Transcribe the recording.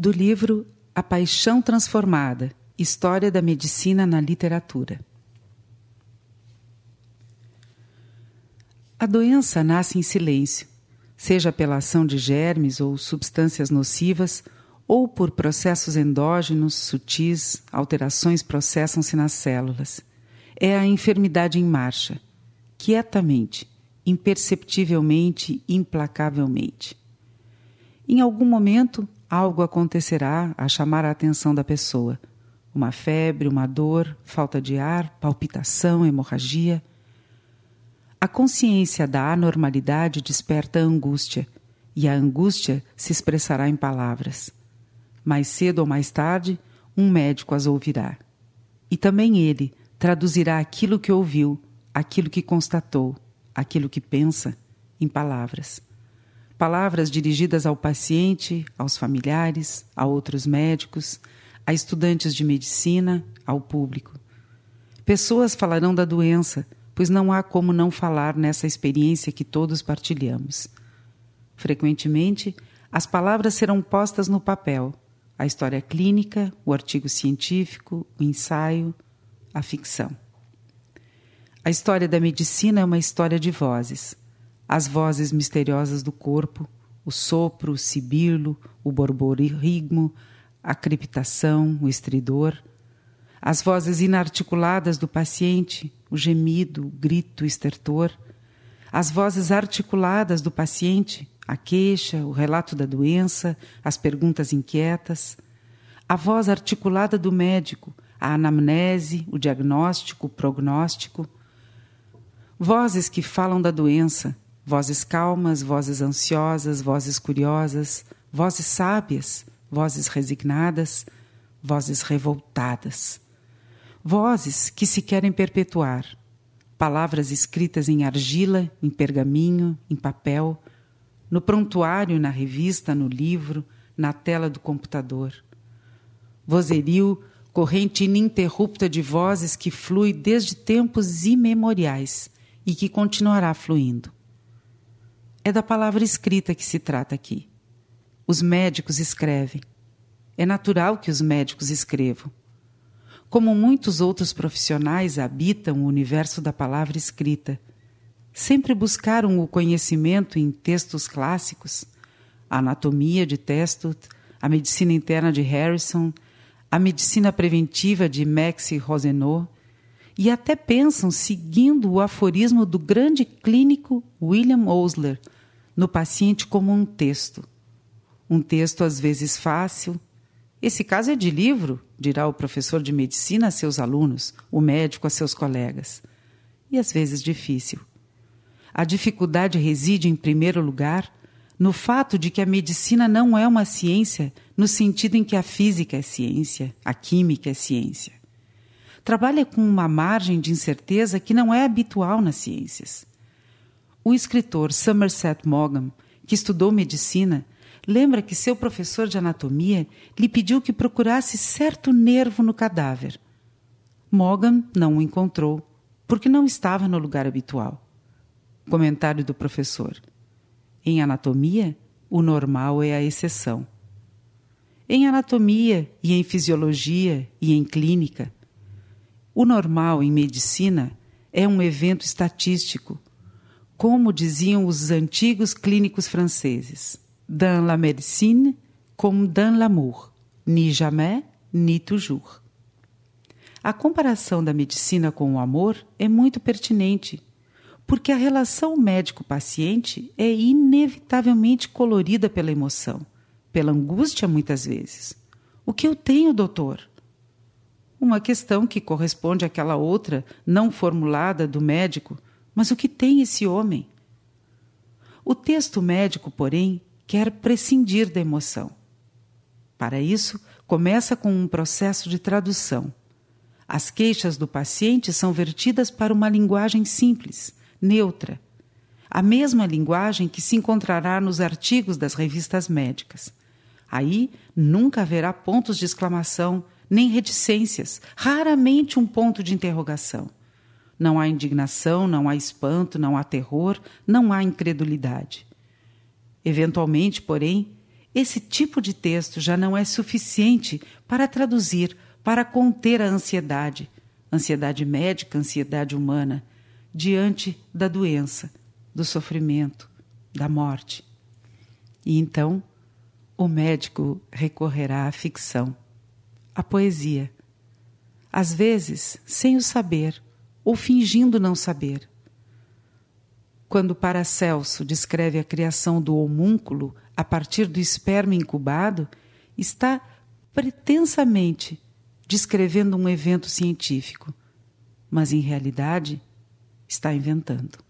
do livro A Paixão Transformada História da Medicina na Literatura. A doença nasce em silêncio, seja pela ação de germes ou substâncias nocivas, ou por processos endógenos sutis, alterações processam-se nas células. É a enfermidade em marcha, quietamente, imperceptivelmente, implacavelmente. Em algum momento, algo acontecerá a chamar a atenção da pessoa. Uma febre, uma dor, falta de ar, palpitação, hemorragia. A consciência da anormalidade desperta a angústia, e a angústia se expressará em palavras. Mais cedo ou mais tarde, um médico as ouvirá. E também ele traduzirá aquilo que ouviu, aquilo que constatou, aquilo que pensa, em palavras palavras dirigidas ao paciente, aos familiares, a outros médicos, a estudantes de medicina, ao público. Pessoas falarão da doença, pois não há como não falar nessa experiência que todos partilhamos. Frequentemente, as palavras serão postas no papel, a história clínica, o artigo científico, o ensaio, a ficção. A história da medicina é uma história de vozes as vozes misteriosas do corpo, o sopro, o sibilo, o borborigmo, a crepitação, o estridor, as vozes inarticuladas do paciente, o gemido, o grito, o estertor, as vozes articuladas do paciente, a queixa, o relato da doença, as perguntas inquietas, a voz articulada do médico, a anamnese, o diagnóstico, o prognóstico, vozes que falam da doença, vozes calmas, vozes ansiosas, vozes curiosas, vozes sábias, vozes resignadas, vozes revoltadas. Vozes que se querem perpetuar, palavras escritas em argila, em pergaminho, em papel, no prontuário, na revista, no livro, na tela do computador. Vozerio, corrente ininterrupta de vozes que flui desde tempos imemoriais e que continuará fluindo. É da palavra escrita que se trata aqui. Os médicos escrevem. É natural que os médicos escrevam. Como muitos outros profissionais habitam o universo da palavra escrita, sempre buscaram o conhecimento em textos clássicos, a anatomia de Testot, a medicina interna de Harrison, a medicina preventiva de Max Rosenau, e até pensam seguindo o aforismo do grande clínico William Osler, no paciente como um texto. Um texto às vezes fácil. Esse caso é de livro, dirá o professor de medicina a seus alunos, o médico a seus colegas. E às vezes difícil. A dificuldade reside, em primeiro lugar, no fato de que a medicina não é uma ciência no sentido em que a física é ciência, a química é ciência. Trabalha com uma margem de incerteza que não é habitual nas ciências. O escritor Somerset Maugham, que estudou medicina, lembra que seu professor de anatomia lhe pediu que procurasse certo nervo no cadáver. Morgan não o encontrou, porque não estava no lugar habitual. Comentário do professor: Em anatomia, o normal é a exceção. Em anatomia e em fisiologia e em clínica, o normal em medicina é um evento estatístico como diziam os antigos clínicos franceses, dans la médecine comme dans l'amour, ni jamais, ni toujours. A comparação da medicina com o amor é muito pertinente, porque a relação médico-paciente é inevitavelmente colorida pela emoção, pela angústia muitas vezes. O que eu tenho, doutor? Uma questão que corresponde àquela outra, não formulada, do médico, mas o que tem esse homem? O texto médico, porém, quer prescindir da emoção. Para isso, começa com um processo de tradução. As queixas do paciente são vertidas para uma linguagem simples, neutra, a mesma linguagem que se encontrará nos artigos das revistas médicas. Aí nunca haverá pontos de exclamação, nem reticências, raramente um ponto de interrogação não há indignação, não há espanto, não há terror, não há incredulidade. Eventualmente, porém, esse tipo de texto já não é suficiente para traduzir, para conter a ansiedade, ansiedade médica, ansiedade humana, diante da doença, do sofrimento, da morte. E então, o médico recorrerá à ficção, à poesia. Às vezes, sem o saber, ou fingindo não saber. Quando Paracelso descreve a criação do homúnculo a partir do esperma incubado, está pretensamente descrevendo um evento científico, mas em realidade está inventando.